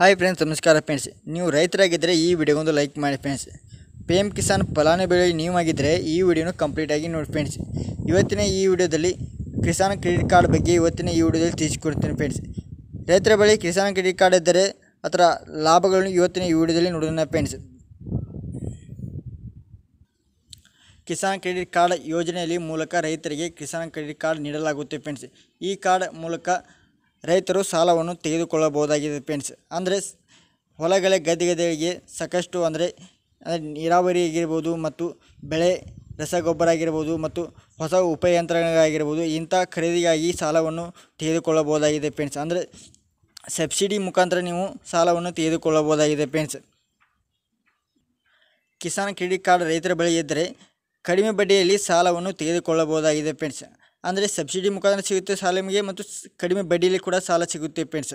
hi friends ನಮಸ್ಕಾರ friends ನೀವು ರೈತರಾಗಿದ್ದರೆ ಈ ವಿಡಿಯೋಗೊಂದು ಲೈಕ್ ಮಾಡಿ ಫ್ರೆಂಡ್ಸ್ ಪಿ ಎಮ್ ಕಿಸಾನ್ ಫಲಾನುಭವಿ ಆಗಿದ್ದರೆ ಈ ವಿಡಿಯೋನು ಕಂಪ್ಲೀಟಾಗಿ ನೋಡಿ ಫ್ರೆಂಡ್ಸ್ ಇವತ್ತಿನ ಈ ವಿಡಿಯೋದಲ್ಲಿ ಕಿಸಾನ್ ಕ್ರೆಡಿಟ್ ಕಾರ್ಡ್ ಬಗ್ಗೆ ಇವತ್ತಿನ ಈ ವಿಡಿಯೋದಲ್ಲಿ ತಿಳಿಸಿಕೊಡ್ತೀನಿ ಫ್ರೆಂಡ್ಸ್ ರೈತರ ಬಳಿ ಕಿಸಾನ್ ಕ್ರೆಡಿಟ್ ಕಾರ್ಡ್ ಇದ್ದರೆ ಅದರ ಲಾಭಗಳನ್ನು ಇವತ್ತಿನ ಈ ವಿಡಿಯೋದಲ್ಲಿ ನೋಡೋಣ ಫ್ರೆಂಡ್ಸ್ ಕಿಸಾನ್ ಕ್ರೆಡಿಟ್ ಕಾರ್ಡ್ ಯೋಜನೆಯಲ್ಲಿ ಮೂಲಕ ರೈತರಿಗೆ ಕಿಸಾನ್ ಕ್ರೆಡಿಟ್ ಕಾರ್ಡ್ ನೀಡಲಾಗುತ್ತೆ ಫ್ರೆಂಡ್ಸ್ ಈ ಕಾರ್ಡ್ ಮೂಲಕ ರೈತರು ಸಾಲವನ್ನು ತೆಗೆದುಕೊಳ್ಳಬಹುದಾಗಿದೆ ಫ್ರೆಂಡ್ಸ್ ಅಂದರೆ ಹೊಲಗಳ ಗದ್ದೆಗಳಿಗೆ ಸಾಕಷ್ಟು ಅಂದರೆ ನೀರಾವರಿ ಆಗಿರ್ಬೋದು ಮತ್ತು ಬೆಳೆ ರಸಗೊಬ್ಬರ ಆಗಿರ್ಬೋದು ಮತ್ತು ಹೊಸ ಉಪಯಂತ್ರಗಳಾಗಿರ್ಬೋದು ಇಂಥ ಖರೀದಿಗಾಗಿ ಸಾಲವನ್ನು ತೆಗೆದುಕೊಳ್ಳಬಹುದಾಗಿದೆ ಫ್ರೆಂಡ್ಸ್ ಅಂದರೆ ಸಬ್ಸಿಡಿ ಮುಖಾಂತರ ನೀವು ಸಾಲವನ್ನು ತೆಗೆದುಕೊಳ್ಳಬಹುದಾಗಿದೆ ಫ್ರೆಂಡ್ಸ್ ಕಿಸಾನ್ ಕ್ರೆಡಿಟ್ ಕಾರ್ಡ್ ರೈತರ ಬಳಿ ಇದ್ದರೆ ಕಡಿಮೆ ಬಡ್ಡಿಯಲ್ಲಿ ಸಾಲವನ್ನು ತೆಗೆದುಕೊಳ್ಳಬಹುದಾಗಿದೆ ಫ್ರೆಂಡ್ಸ್ ಅಂದರೆ ಸಬ್ಸಿಡಿ ಮುಖಾಂತರ ಸಿಗುತ್ತೆ ಸಾಲ ನಿಮಗೆ ಮತ್ತು ಕಡಿಮೆ ಬಡ್ಡಿಯಲ್ಲಿ ಕೂಡ ಸಾಲ ಸಿಗುತ್ತೆ ಫ್ರೆಂಡ್ಸ್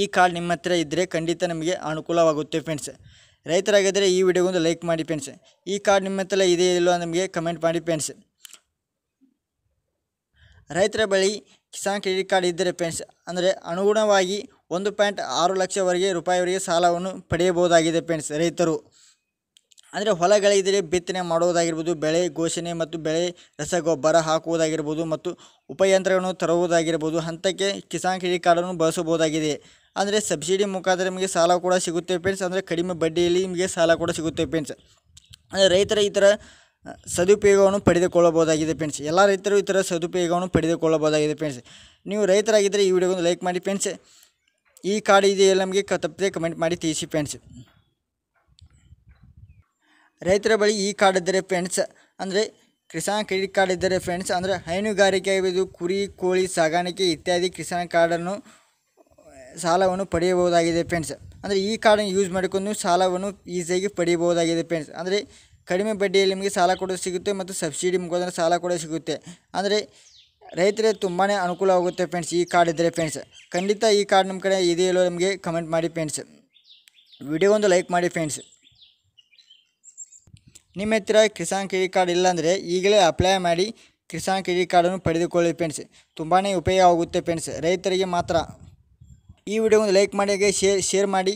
ಈ ಕಾರ್ಡ್ ನಿಮ್ಮ ಹತ್ರ ಇದ್ದರೆ ಖಂಡಿತ ನಮಗೆ ಅನುಕೂಲವಾಗುತ್ತೆ ಫ್ರೆಂಡ್ಸ್ ರೈತರಾಗಿದ್ದರೆ ಈ ವಿಡಿಯೋಗೊಂದು ಲೈಕ್ ಮಾಡಿ ಫ್ರೆಂಡ್ಸ್ ಈ ಕಾರ್ಡ್ ನಿಮ್ಮ ಹತ್ರ ಇದೆ ಇಲ್ಲೋ ನಮಗೆ ಕಮೆಂಟ್ ಮಾಡಿ ಫ್ರೆಂಡ್ಸ್ ರೈತರ ಬಳಿ ಕಿಸಾನ್ ಕ್ರೆಡಿಟ್ ಕಾರ್ಡ್ ಇದ್ದರೆ ಫ್ರೆಂಡ್ಸ್ ಅಂದರೆ ಅನುಗುಣವಾಗಿ ಒಂದು ಪಾಯಿಂಟ್ ಆರು ಲಕ್ಷವರೆಗೆ ರೂಪಾಯಿವರೆಗೆ ಸಾಲವನ್ನು ಪಡೆಯಬಹುದಾಗಿದೆ ಫ್ರೆಂಡ್ಸ್ ರೈತರು ಅಂದರೆ ಹೊಲಗಳಿದ್ದರೆ ಬಿತ್ತನೆ ಮಾಡುವುದಾಗಿರ್ಬೋದು ಬೆಳೆ ಘೋಷಣೆ ಮತ್ತು ಬೆಳೆ ರಸಗೊಬ್ಬರ ಹಾಕುವುದಾಗಿರ್ಬೋದು ಮತ್ತು ಉಪಯಂತ್ರಗಳನ್ನು ತರುವುದಾಗಿರ್ಬೋದು ಹಂತಕ್ಕೆ ಕಿಸಾನ್ ಕ್ರೆಡಿಟ್ ಕಾರ್ಡನ್ನು ಬಳಸಬಹುದಾಗಿದೆ ಅಂದರೆ ಸಬ್ಸಿಡಿ ಮುಖಾಂತರ ನಿಮಗೆ ಸಾಲ ಕೂಡ ಸಿಗುತ್ತೆ ಫ್ರೆಂಡ್ಸ್ ಅಂದರೆ ಕಡಿಮೆ ಬಡ್ಡಿಯಲ್ಲಿ ನಿಮಗೆ ಸಾಲ ಕೂಡ ಸಿಗುತ್ತೆ ಫ್ರೆಂಡ್ಸ್ ಅಂದರೆ ರೈತರ ಈ ಥರ ಸದುಪಯೋಗವನ್ನು ಪಡೆದುಕೊಳ್ಳಬಹುದಾಗಿದೆ ಫ್ರೆಂಡ್ಸ್ ಎಲ್ಲ ರೈತರು ಈ ಥರ ಸದುಪಯೋಗವನ್ನು ಪಡೆದುಕೊಳ್ಳಬಹುದಾಗಿದೆ ಫ್ರೆಂಡ್ಸ್ ನೀವು ರೈತರಾಗಿದ್ದರೆ ಈ ವಿಡಿಯೋಗೊಂದು ಲೈಕ್ ಮಾಡಿ ಫ್ರೆಂಡ್ಸ್ ಈ ಕಾರ್ಡ್ ಇದೆಯಲ್ಲ ನಮಗೆ ತಪ್ಪದೆ ಕಮೆಂಟ್ ಮಾಡಿ ತಿಳಿಸಿ ಫ್ರೆಂಡ್ಸ್ ರೈತರ ಬಳಿ ಈ ಕಾರ್ಡ್ ಇದ್ದರೆ ಫ್ರೆಂಡ್ಸ್ ಅಂದರೆ ಕಿಸಾನ್ ಕ್ರೆಡಿಟ್ ಕಾರ್ಡ್ ಇದ್ದರೆ ಫ್ರೆಂಡ್ಸ್ ಅಂದರೆ ಹೈನುಗಾರಿಕೆ ಇದು ಕುರಿ ಕೋಳಿ ಸಾಗಾಣಿಕೆ ಇತ್ಯಾದಿ ಕಿಸಾನ್ ಕಾರ್ಡನ್ನು ಸಾಲವನ್ನು ಪಡೆಯಬಹುದಾಗಿದೆ ಫ್ರೆಂಡ್ಸ್ ಅಂದರೆ ಈ ಕಾರ್ಡನ್ನು ಯೂಸ್ ಮಾಡಿಕೊಂಡು ಸಾಲವನ್ನು ಈಸಿಯಾಗಿ ಪಡೆಯಬಹುದಾಗಿದೆ ಫ್ರೆಂಡ್ಸ್ ಅಂದರೆ ಕಡಿಮೆ ಬಡ್ಡಿಯಲ್ಲಿ ನಿಮಗೆ ಸಾಲ ಕೂಡ ಸಿಗುತ್ತೆ ಮತ್ತು ಸಬ್ಸಿಡಿ ಮುಖಾಂತರ ಸಾಲ ಕೂಡ ಸಿಗುತ್ತೆ ಅಂದರೆ ರೈತರಿಗೆ ತುಂಬಾ ಅನುಕೂಲವಾಗುತ್ತೆ ಫ್ರೆಂಡ್ಸ್ ಈ ಕಾರ್ಡ್ ಇದ್ದರೆ ಫ್ರೆಂಡ್ಸ್ ಖಂಡಿತ ಈ ಕಾರ್ಡ್ ನಮ್ಮ ಕಡೆ ಇದೆಯಲ್ಲೋ ನಿಮಗೆ ಕಮೆಂಟ್ ಮಾಡಿ ಫ್ರೆಂಡ್ಸ್ ವಿಡಿಯೋ ಒಂದು ಲೈಕ್ ಮಾಡಿ ಫ್ರೆಂಡ್ಸ್ ನಿಮ್ಮ ಹತ್ತಿರ ಕಿಸಾನ್ ಕ್ರೆಡಿಟ್ ಕಾರ್ಡ್ ಇಲ್ಲಾಂದರೆ ಈಗಲೇ ಅಪ್ಲೈ ಮಾಡಿ ಕಿಸಾನ್ ಕ್ರೆಡಿಟ್ ಕಾರ್ಡನ್ನು ಪಡೆದುಕೊಳ್ಳಿ ಫ್ರೆಂಡ್ಸ್ ತುಂಬಾ ಉಪಯೋಗ ಆಗುತ್ತೆ ಫ್ರೆಂಡ್ಸ್ ರೈತರಿಗೆ ಮಾತ್ರ ಈ ವಿಡಿಯೋ ಒಂದು ಲೈಕ್ ಮಾಡಿ ಶೇರ್ ಶೇರ್ ಮಾಡಿ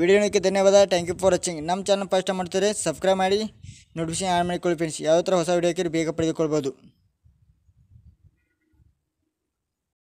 ವಿಡಿಯೋಕ್ಕೆ ಧನ್ಯವಾದ ಥ್ಯಾಂಕ್ ಯು ಫಾರ್ ವಾಚಿಂಗ್ ನಮ್ಮ ಚಾನಲ್ ಫಸ್ಟ್ ಮಾಡ್ತಾರೆ ಸಬ್ಸ್ಕ್ರೈಬ್ ಮಾಡಿ ನೋಟಿಫಿಕೇಶನ್ ಆನ್ ಮಾಡಿಕೊಳ್ಳಿ ಫ್ರೆಂಡ್ಸ್ ಯಾವ ಥರ ಹೊಸ ವಿಡಿಯೋಕ್ಕೆ ಬೇಗ ಪಡೆದುಕೊಳ್ಬೋದು